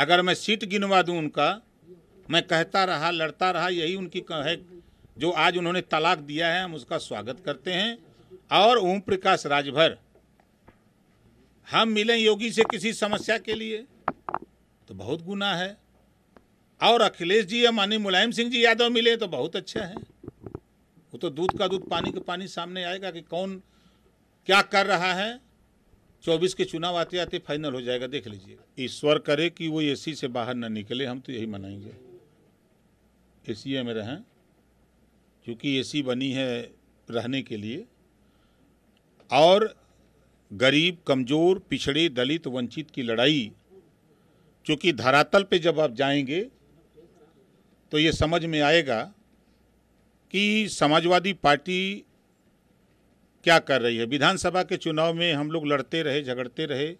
अगर मैं सीट गिनवा दूं उनका मैं कहता रहा लड़ता रहा यही उनकी है जो आज उन्होंने तलाक दिया है हम उसका स्वागत करते हैं और ओम प्रकाश राजभर हम मिलें योगी से किसी समस्या के लिए तो बहुत गुना है और अखिलेश जी या मानी मुलायम सिंह जी यादव मिले तो बहुत अच्छा है वो तो दूध का दूध पानी का पानी सामने आएगा कि कौन क्या कर रहा है चौबीस के चुनाव आते आते फाइनल हो जाएगा देख लीजिए ईश्वर करे कि वो एसी से बाहर ना निकले हम तो यही मनाएंगे एसी में रहें क्योंकि एसी बनी है रहने के लिए और गरीब कमज़ोर पिछड़े दलित वंचित की लड़ाई क्योंकि धरातल पे जब आप जाएंगे तो ये समझ में आएगा कि समाजवादी पार्टी क्या कर रही है विधानसभा के चुनाव में हम लोग लड़ते रहे झगड़ते रहे